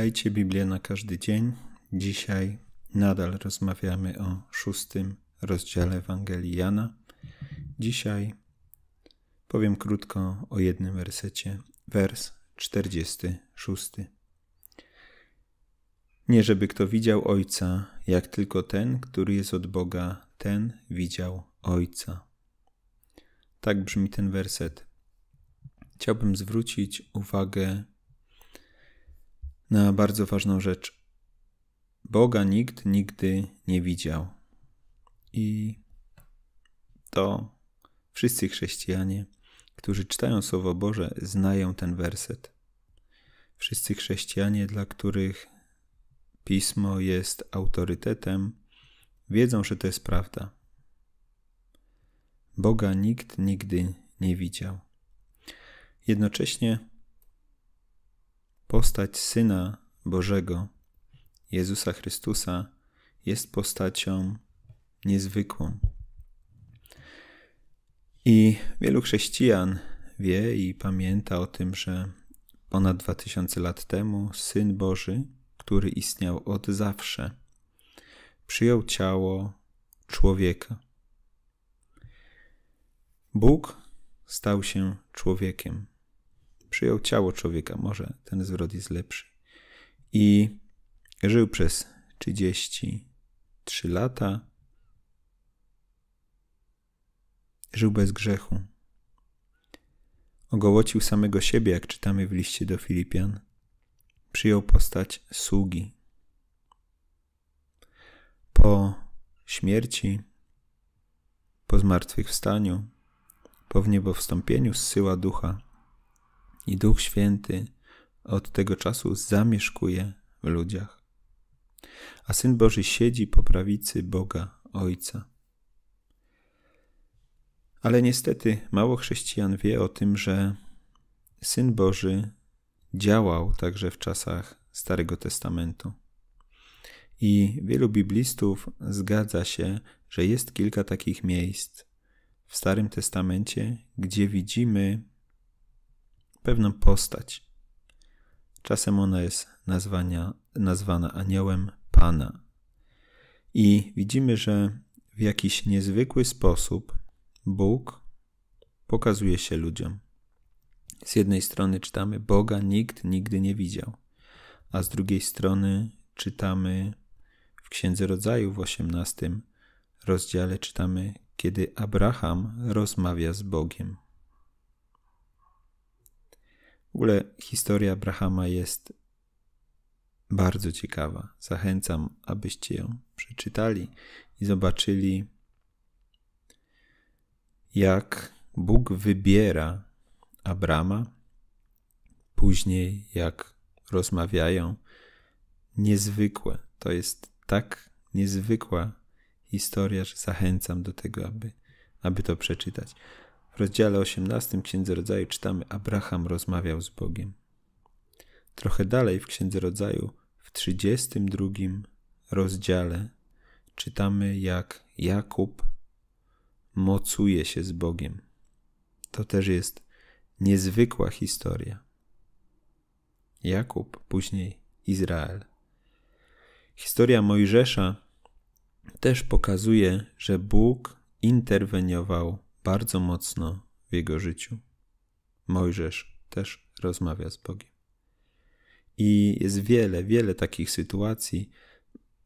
Czytajcie Biblię na każdy dzień. Dzisiaj nadal rozmawiamy o szóstym rozdziale Ewangelii Jana. Dzisiaj powiem krótko o jednym wersecie, wers 46. Nie żeby kto widział Ojca, jak tylko ten, który jest od Boga, ten widział Ojca. Tak brzmi ten werset. Chciałbym zwrócić uwagę na bardzo ważną rzecz. Boga nikt nigdy nie widział. I to wszyscy chrześcijanie, którzy czytają Słowo Boże, znają ten werset. Wszyscy chrześcijanie, dla których pismo jest autorytetem, wiedzą, że to jest prawda. Boga nikt nigdy nie widział. Jednocześnie Postać Syna Bożego, Jezusa Chrystusa, jest postacią niezwykłą. I wielu chrześcijan wie i pamięta o tym, że ponad 2000 lat temu Syn Boży, który istniał od zawsze, przyjął ciało człowieka. Bóg stał się człowiekiem. Przyjął ciało człowieka, może ten zwrot jest lepszy. I żył przez 33 lata. Żył bez grzechu. Ogołocił samego siebie, jak czytamy w liście do Filipian. Przyjął postać sługi. Po śmierci, po zmartwychwstaniu, po wniebowstąpieniu zsyła ducha i Duch Święty od tego czasu zamieszkuje w ludziach. A Syn Boży siedzi po prawicy Boga Ojca. Ale niestety mało chrześcijan wie o tym, że Syn Boży działał także w czasach Starego Testamentu. I wielu biblistów zgadza się, że jest kilka takich miejsc w Starym Testamencie, gdzie widzimy pewną postać. Czasem ona jest nazwania, nazwana aniołem Pana. I widzimy, że w jakiś niezwykły sposób Bóg pokazuje się ludziom. Z jednej strony czytamy: Boga nikt nigdy nie widział, a z drugiej strony czytamy w Księdze Rodzaju w 18 rozdziale czytamy, kiedy Abraham rozmawia z Bogiem. W ogóle historia Abrahama jest bardzo ciekawa. Zachęcam, abyście ją przeczytali i zobaczyli, jak Bóg wybiera Abrama, później jak rozmawiają. Niezwykłe. To jest tak niezwykła historia, że zachęcam do tego, aby, aby to przeczytać. W rozdziale 18 Księdze Rodzaju czytamy: Abraham rozmawiał z Bogiem. Trochę dalej w Księdze Rodzaju, w 32 rozdziale, czytamy, jak Jakub mocuje się z Bogiem. To też jest niezwykła historia. Jakub, później Izrael. Historia Mojżesza też pokazuje, że Bóg interweniował bardzo mocno w jego życiu. Mojżesz też rozmawia z Bogiem. I jest wiele, wiele takich sytuacji.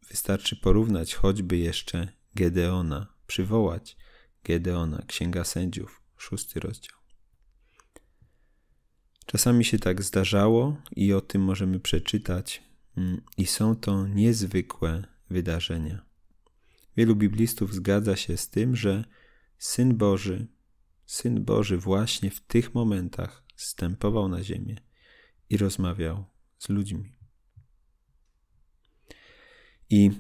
Wystarczy porównać choćby jeszcze Gedeona, przywołać Gedeona, Księga Sędziów, szósty rozdział. Czasami się tak zdarzało i o tym możemy przeczytać, mm, i są to niezwykłe wydarzenia. Wielu biblistów zgadza się z tym, że Syn Boży, Syn Boży właśnie w tych momentach stępował na ziemię i rozmawiał z ludźmi. I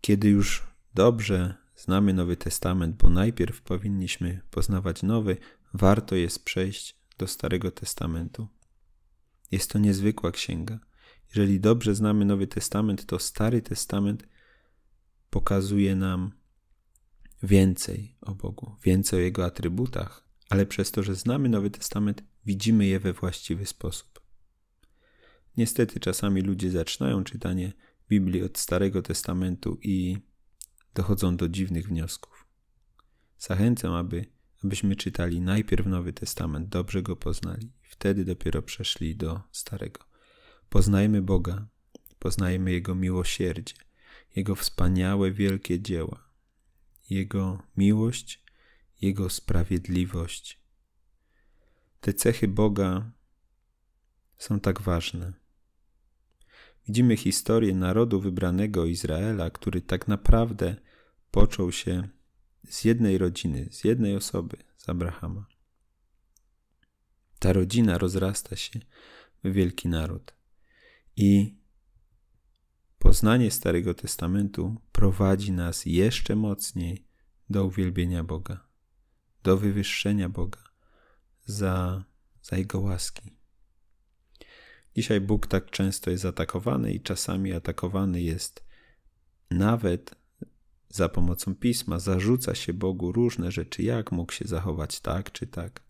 kiedy już dobrze znamy Nowy Testament, bo najpierw powinniśmy poznawać Nowy, warto jest przejść do Starego Testamentu. Jest to niezwykła księga. Jeżeli dobrze znamy Nowy Testament, to Stary Testament pokazuje nam więcej o Bogu, więcej o Jego atrybutach, ale przez to, że znamy Nowy Testament, widzimy je we właściwy sposób. Niestety czasami ludzie zaczynają czytanie Biblii od Starego Testamentu i dochodzą do dziwnych wniosków. Zachęcam, aby, abyśmy czytali najpierw Nowy Testament, dobrze go poznali, wtedy dopiero przeszli do Starego. Poznajmy Boga, poznajmy Jego miłosierdzie, Jego wspaniałe, wielkie dzieła jego miłość, Jego sprawiedliwość. Te cechy Boga są tak ważne. Widzimy historię narodu wybranego Izraela, który tak naprawdę począł się z jednej rodziny, z jednej osoby, z Abrahama. Ta rodzina rozrasta się w wielki naród. I Poznanie Starego Testamentu prowadzi nas jeszcze mocniej do uwielbienia Boga, do wywyższenia Boga za, za Jego łaski. Dzisiaj Bóg tak często jest atakowany i czasami atakowany jest nawet za pomocą pisma. Zarzuca się Bogu różne rzeczy, jak mógł się zachować tak czy tak.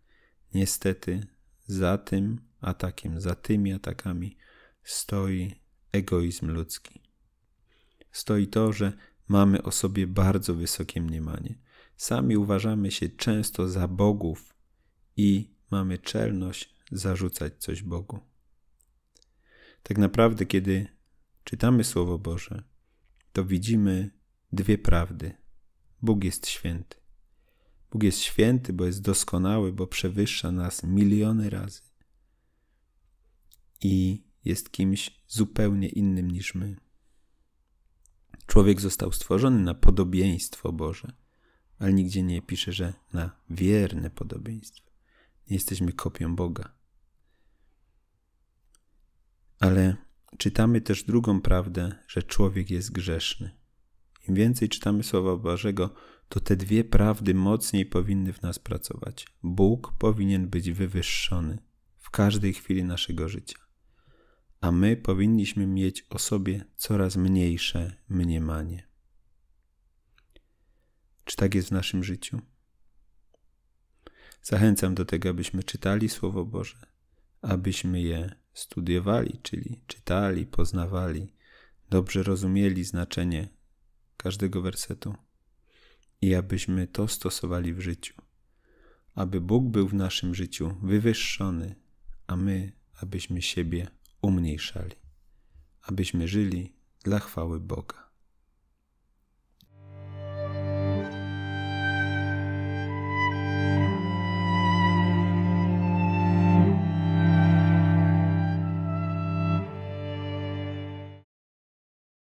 Niestety, za tym atakiem, za tymi atakami stoi egoizm ludzki. Stoi to, że mamy o sobie bardzo wysokie mniemanie. Sami uważamy się często za bogów i mamy czelność zarzucać coś Bogu. Tak naprawdę, kiedy czytamy Słowo Boże, to widzimy dwie prawdy. Bóg jest święty. Bóg jest święty, bo jest doskonały, bo przewyższa nas miliony razy. I jest kimś zupełnie innym niż my. Człowiek został stworzony na podobieństwo Boże, ale nigdzie nie pisze, że na wierne podobieństwo. Nie jesteśmy kopią Boga. Ale czytamy też drugą prawdę, że człowiek jest grzeszny. Im więcej czytamy Słowa Bożego, to te dwie prawdy mocniej powinny w nas pracować. Bóg powinien być wywyższony w każdej chwili naszego życia a my powinniśmy mieć o sobie coraz mniejsze mniemanie. Czy tak jest w naszym życiu? Zachęcam do tego, abyśmy czytali Słowo Boże, abyśmy je studiowali, czyli czytali, poznawali, dobrze rozumieli znaczenie każdego wersetu i abyśmy to stosowali w życiu. Aby Bóg był w naszym życiu wywyższony, a my, abyśmy siebie umniejszali, abyśmy żyli dla chwały Boga.